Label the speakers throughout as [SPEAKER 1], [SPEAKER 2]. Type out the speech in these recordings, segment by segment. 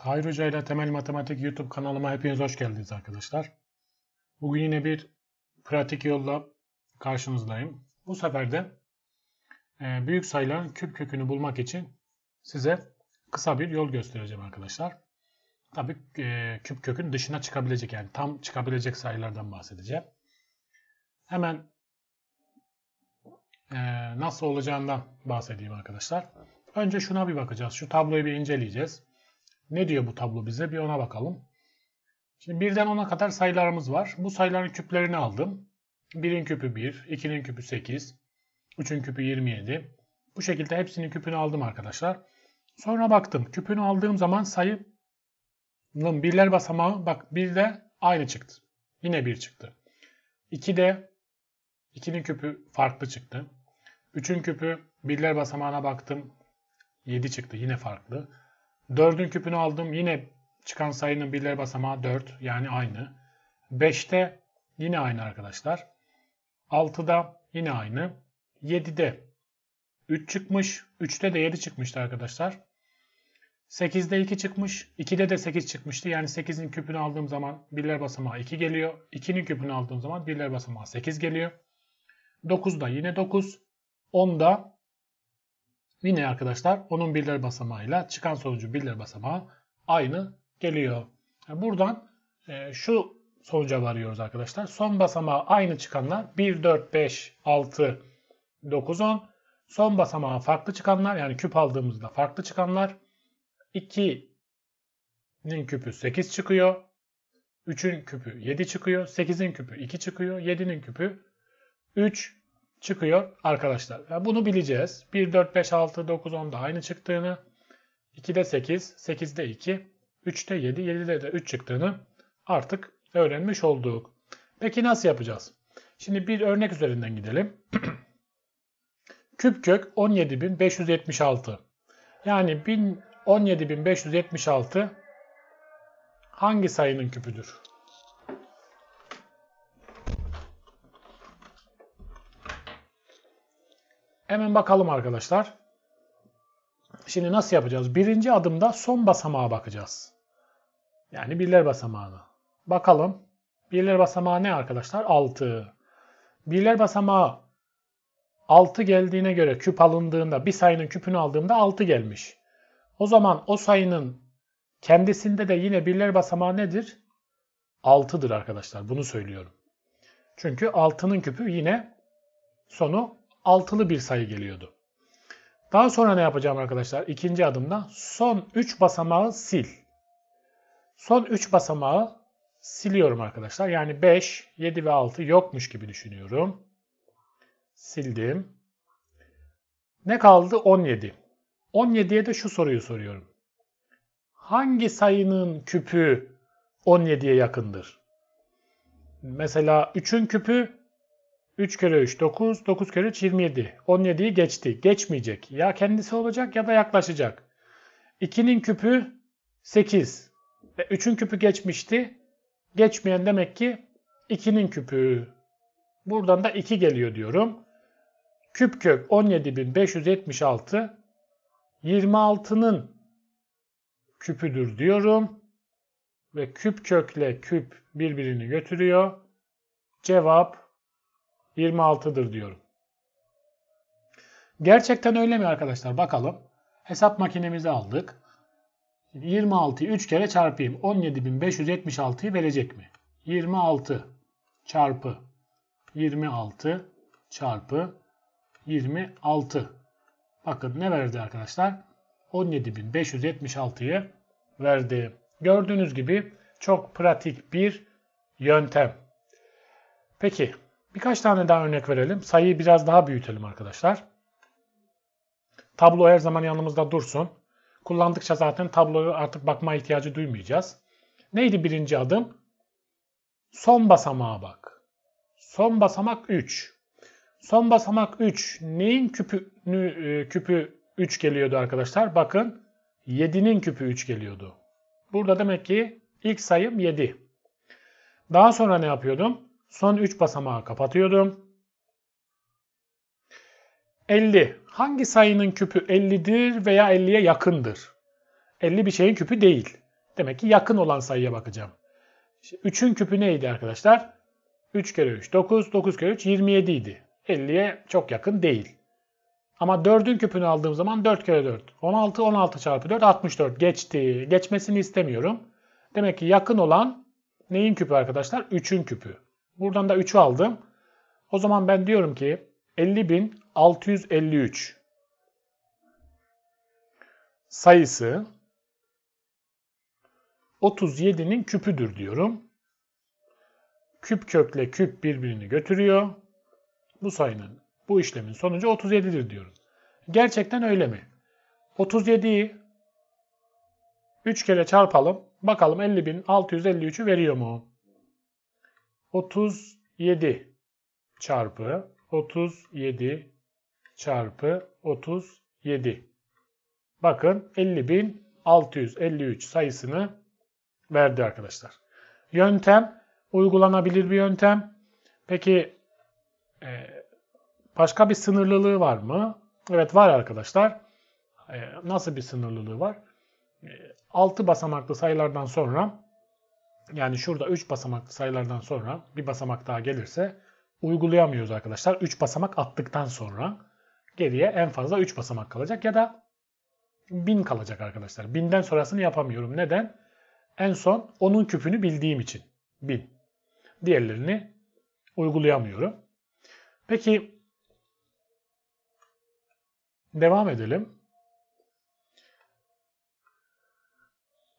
[SPEAKER 1] Tahir Hoca ile Temel Matematik YouTube kanalıma hepiniz hoş geldiniz arkadaşlar. Bugün yine bir pratik yolla karşınızdayım. Bu sefer de e, büyük sayıların küp kökünü bulmak için size kısa bir yol göstereceğim arkadaşlar. Tabi e, küp kökün dışına çıkabilecek yani tam çıkabilecek sayılardan bahsedeceğim. Hemen e, nasıl olacağından bahsedeyim arkadaşlar. Önce şuna bir bakacağız. Şu tabloyu bir inceleyeceğiz. Ne diyor bu tablo bize? Bir ona bakalım. Şimdi birden ona kadar sayılarımız var. Bu sayıların küplerini aldım. 1'in küpü 1, 2'nin küpü 8, 3'ün küpü 27. Bu şekilde hepsinin küpünü aldım arkadaşlar. Sonra baktım. Küpünü aldığım zaman sayının birler basamağı bak bir de aynı çıktı. Yine 1 çıktı. 2 de 2'nin küpü farklı çıktı. 3'ün küpü birler basamağına baktım. 7 çıktı yine farklı. 4'ün küpünü aldım. Yine çıkan sayının birler basamağı 4. Yani aynı. 5'te yine aynı arkadaşlar. 6'da yine aynı. 7'de 3 çıkmış. 3'te de 7 çıkmıştı arkadaşlar. 8'de 2 çıkmış. 2'de de 8 çıkmıştı. Yani 8'in küpünü aldığım zaman birler basamağı 2 geliyor. 2'nin küpünü aldığım zaman birler basamağı 8 geliyor. 9'da yine 9. 10'da Yine arkadaşlar onun birler basamağıyla çıkan sonucu birler basamağı aynı geliyor. Yani buradan e, şu sonuca varıyoruz arkadaşlar. Son basamağı aynı çıkanlar 1, 4, 5, 6, 9, 10. Son basamağı farklı çıkanlar yani küp aldığımızda farklı çıkanlar 2'nin küpü 8 çıkıyor. 3'ün küpü 7 çıkıyor. 8'in küpü 2 çıkıyor. 7'nin küpü 3 çıkıyor arkadaşlar. Yani bunu bileceğiz. 1, 4, 5, 6, 9, 10'da aynı çıktığını, 2'de 8, 8'de 2, 3'te 7, 7'de de 3 çıktığını artık öğrenmiş olduk. Peki nasıl yapacağız? Şimdi bir örnek üzerinden gidelim. Küp kök 17.576. Yani 17.576 hangi sayının küpüdür? Hemen bakalım arkadaşlar. Şimdi nasıl yapacağız? Birinci adımda son basamağa bakacağız. Yani birler basamağına. Bakalım. Birler basamağı ne arkadaşlar? 6. Birler basamağı 6 geldiğine göre küp alındığında bir sayının küpünü aldığımda 6 gelmiş. O zaman o sayının kendisinde de yine birler basamağı nedir? 6'dır arkadaşlar. Bunu söylüyorum. Çünkü 6'nın küpü yine sonu altılı bir sayı geliyordu. Daha sonra ne yapacağım arkadaşlar? İkinci adımda son 3 basamağı sil. Son 3 basamağı siliyorum arkadaşlar. Yani 5, 7 ve 6 yokmuş gibi düşünüyorum. Sildim. Ne kaldı? 17. 17'ye de şu soruyu soruyorum. Hangi sayının küpü 17'ye yakındır? Mesela 3'ün küpü 3 kere 3 9, 9 kere 3 27. 17'yi geçti. Geçmeyecek. Ya kendisi olacak ya da yaklaşacak. 2'nin küpü 8. E, 3'ün küpü geçmişti. Geçmeyen demek ki 2'nin küpü. Buradan da 2 geliyor diyorum. Küp kök 17576 26'nın küpüdür diyorum. Ve küp kökle küp birbirini götürüyor. Cevap 26'dır diyorum. Gerçekten öyle mi arkadaşlar? Bakalım. Hesap makinemizi aldık. 26'yı 3 kere çarpayım. 17.576'yı verecek mi? 26 çarpı 26 çarpı 26. Bakın ne verdi arkadaşlar? 17.576'yı verdi. Gördüğünüz gibi çok pratik bir yöntem. Peki Birkaç tane daha örnek verelim. Sayıyı biraz daha büyütelim arkadaşlar. Tablo her zaman yanımızda dursun. Kullandıkça zaten tabloyu artık bakma ihtiyacı duymayacağız. Neydi birinci adım? Son basamağa bak. Son basamak 3. Son basamak 3. Neyin küpünü, e, küpü 3 geliyordu arkadaşlar? Bakın 7'nin küpü 3 geliyordu. Burada demek ki ilk sayım 7. Daha sonra ne yapıyordum? Son 3 basamağı kapatıyorum. 50. Hangi sayının küpü 50'dir veya 50'ye yakındır? 50 bir şeyin küpü değil. Demek ki yakın olan sayıya bakacağım. 3'ün küpü neydi arkadaşlar? 3 kere 3 9, 9 kere 3 27 idi. 50'ye çok yakın değil. Ama 4'ün küpünü aldığım zaman 4 kere 4. 16, 16 çarpı 4, 64. Geçti. Geçmesini istemiyorum. Demek ki yakın olan neyin küpü arkadaşlar? 3'ün küpü. Buradan da 3'ü aldım. O zaman ben diyorum ki 50.653 sayısı 37'nin küpüdür diyorum. Küp kökle küp birbirini götürüyor. Bu sayının, bu işlemin sonucu 37'dir diyorum. Gerçekten öyle mi? 37'yi 3 kere çarpalım. Bakalım 50.653'ü veriyor mu? 37 çarpı 37 çarpı 37. Bakın 50.653 sayısını verdi arkadaşlar. Yöntem uygulanabilir bir yöntem. Peki e, başka bir sınırlılığı var mı? Evet var arkadaşlar. E, nasıl bir sınırlılığı var? 6 e, basamaklı sayılardan sonra yani şurada 3 basamak sayılardan sonra bir basamak daha gelirse uygulayamıyoruz arkadaşlar. 3 basamak attıktan sonra geriye en fazla 3 basamak kalacak ya da 1000 kalacak arkadaşlar. 1000'den sonrasını yapamıyorum. Neden? En son onun küpünü bildiğim için 1000. Diğerlerini uygulayamıyorum. Peki devam edelim.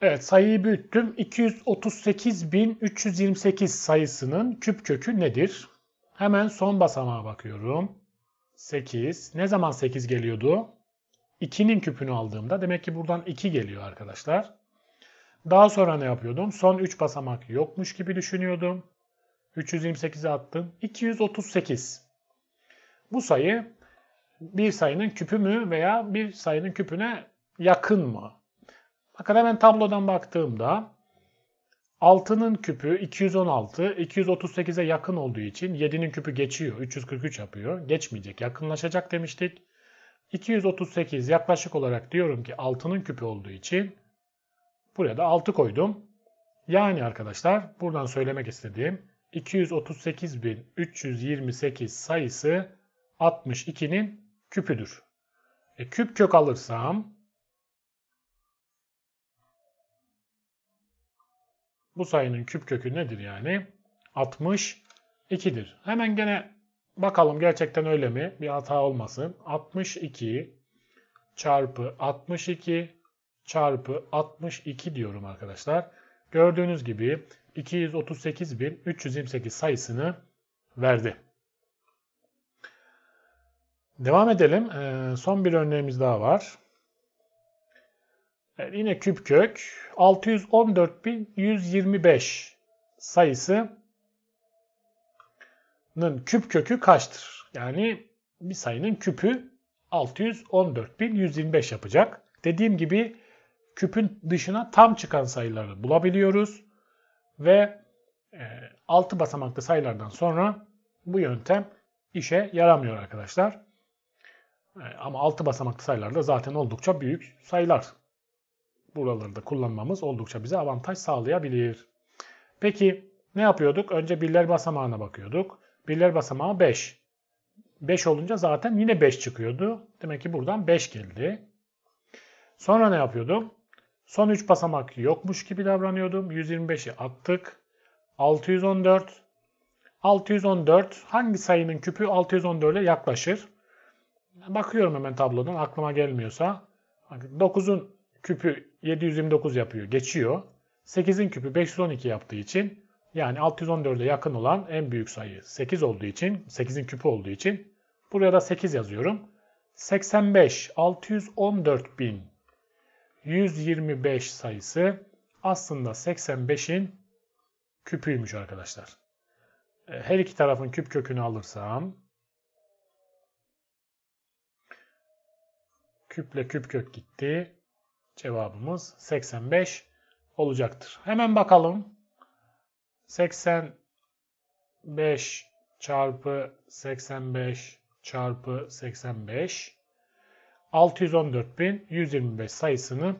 [SPEAKER 1] Evet sayıyı büyüttüm. 238.328 sayısının küp kökü nedir? Hemen son basamağa bakıyorum. 8. Ne zaman 8 geliyordu? 2'nin küpünü aldığımda demek ki buradan 2 geliyor arkadaşlar. Daha sonra ne yapıyordum? Son 3 basamak yokmuş gibi düşünüyordum. 328'e attım. 238. Bu sayı bir sayının küpü mü veya bir sayının küpüne yakın mı? Fakat hemen tablodan baktığımda altının küpü 216, 238'e yakın olduğu için 7'nin küpü geçiyor. 343 yapıyor. Geçmeyecek, yakınlaşacak demiştik. 238 yaklaşık olarak diyorum ki altının küpü olduğu için buraya da 6 koydum. Yani arkadaşlar buradan söylemek istediğim 238.328 sayısı 62'nin küpüdür. E, küp kök alırsam Bu sayının küp kökü nedir yani? 62'dir. Hemen gene bakalım gerçekten öyle mi? Bir hata olmasın. 62 çarpı 62 çarpı 62 diyorum arkadaşlar. Gördüğünüz gibi 238.328 sayısını verdi. Devam edelim. Ee, son bir örneğimiz daha var. Evet, yine küp kök 614.125 sayısının küp kökü kaçtır? Yani bir sayının küpü 614.125 yapacak. Dediğim gibi küpün dışına tam çıkan sayıları bulabiliyoruz. Ve e, 6 basamaklı sayılardan sonra bu yöntem işe yaramıyor arkadaşlar. E, ama 6 basamaklı sayılar da zaten oldukça büyük sayılar buraları kullanmamız oldukça bize avantaj sağlayabilir. Peki ne yapıyorduk? Önce birler basamağına bakıyorduk. Birler basamağı 5. 5 olunca zaten yine 5 çıkıyordu. Demek ki buradan 5 geldi. Sonra ne yapıyordum? Son 3 basamak yokmuş gibi davranıyordum. 125'i attık. 614. 614 hangi sayının küpü 614'e yaklaşır? Bakıyorum hemen tablodan aklıma gelmiyorsa. 9'un küpü 729 yapıyor, geçiyor. 8'in küpü 512 yaptığı için yani 614'e yakın olan en büyük sayı 8 olduğu için, 8'in küpü olduğu için buraya da 8 yazıyorum. 85 614 bin 125 sayısı aslında 85'in küpüymüş arkadaşlar. E, her iki tarafın küp kökünü alırsam küple küp kök gitti. Cevabımız 85 olacaktır. Hemen bakalım. 85 çarpı 85 çarpı 85 614.125 sayısını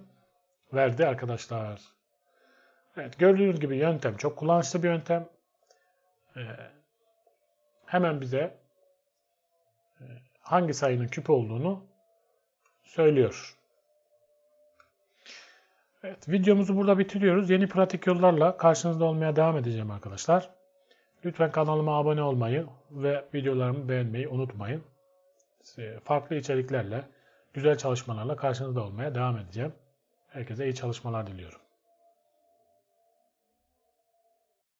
[SPEAKER 1] verdi arkadaşlar. Evet gördüğünüz gibi yöntem çok kullanışlı bir yöntem. Ee, hemen bize e, hangi sayının küp olduğunu söylüyor. Evet, videomuzu burada bitiriyoruz. Yeni pratik yollarla karşınızda olmaya devam edeceğim arkadaşlar. Lütfen kanalıma abone olmayı ve videolarımı beğenmeyi unutmayın. Farklı içeriklerle, güzel çalışmalarla karşınızda olmaya devam edeceğim. Herkese iyi çalışmalar diliyorum.